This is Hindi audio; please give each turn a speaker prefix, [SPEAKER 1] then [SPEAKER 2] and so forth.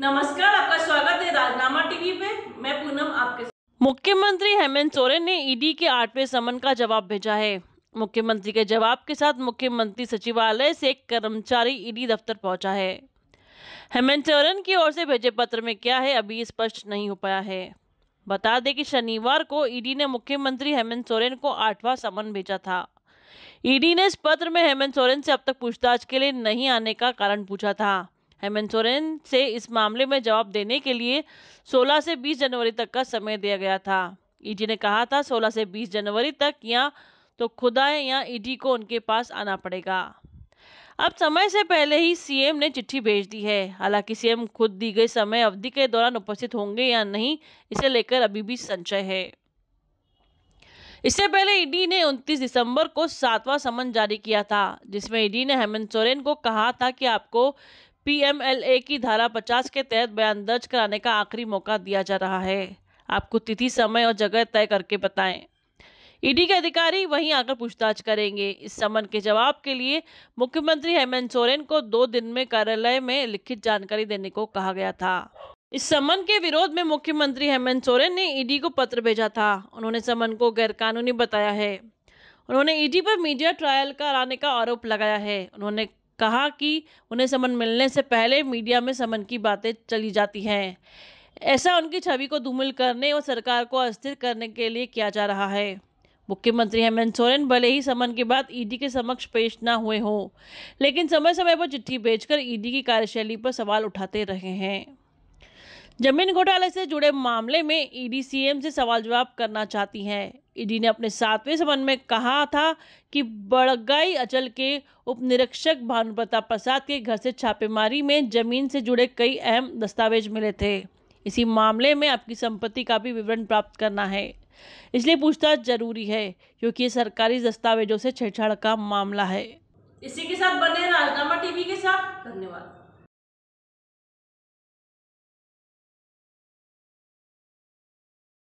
[SPEAKER 1] नमस्कार आपका स्वागत है राजनामा टीवी पे मैं पूनम आपके मुख्यमंत्री हेमंत सोरेन ने ईडी के आठवें समन का जवाब भेजा है मुख्यमंत्री के जवाब के साथ मुख्यमंत्री सचिवालय से एक कर्मचारी ईडी दफ्तर पहुंचा है हेमंत सोरेन की ओर से भेजे पत्र में क्या है अभी स्पष्ट नहीं हो पाया है बता दें कि शनिवार को ईडी ने मुख्यमंत्री हेमंत सोरेन को आठवां समन भेजा था ईडी ने इस पत्र में हेमंत सोरेन से अब तक पूछताछ के लिए नहीं आने का कारण पूछा था हेमंत सोरेन से इस मामले में जवाब देने के लिए 16 से 20 जनवरी तक का समय दिया गया था ईडी e ने कहा था 16 से 20 जनवरी तक या तो खुदा या ईडी e को उनके पास आना पड़ेगा अब समय से पहले ही सीएम ने चिट्ठी भेज दी है हालांकि सीएम खुद दी गई समय अवधि के दौरान उपस्थित होंगे या नहीं इसे लेकर अभी भी संशय है इससे पहले ईडी e ने 29 दिसंबर को सातवां समन जारी किया था जिसमें ईडी ने हेमंत सोरेन को कहा था कि आपको पीएमएलए की धारा 50 के तहत बयान दर्ज कराने का आखिरी मौका दिया जा रहा है आपको तिथि समय और जगह तय करके बताएं ईडी के अधिकारी वहीं आकर पूछताछ करेंगे इस समन के जवाब के लिए मुख्यमंत्री हेमंत सोरेन को दो दिन में कार्यालय में लिखित जानकारी देने को कहा गया था इस समन के विरोध में मुख्यमंत्री हेमंत सोरेन ने ईडी को पत्र भेजा था उन्होंने समन को गैरकानूनी बताया है उन्होंने ईडी पर मीडिया ट्रायल कराने का आरोप लगाया है उन्होंने कहा कि उन्हें समन मिलने से पहले मीडिया में समन की बातें चली जाती हैं ऐसा उनकी छवि को धूमिल करने और सरकार को अस्थिर करने के लिए किया जा रहा है मुख्यमंत्री हेमंत सोरेन भले ही समन के बाद ईडी के समक्ष पेश ना हुए हों लेकिन समय समय पर चिट्ठी भेजकर ईडी की कार्यशैली पर सवाल उठाते रहे हैं जमीन घोटाले से जुड़े मामले में ईडी सीएम से सवाल जवाब करना चाहती हैं ईडी ने अपने सातवें समन में कहा था कि बड़गाई अचल के उपनिरीक्षक प्रताप प्रसाद के घर से छापेमारी में जमीन से जुड़े कई अहम दस्तावेज मिले थे इसी मामले में आपकी संपत्ति का भी विवरण प्राप्त करना है इसलिए पूछताछ जरूरी है क्योंकि ये सरकारी दस्तावेजों से छेड़छाड़ का मामला है इसी के साथ बने राजनामा टीवी के साथ धन्यवाद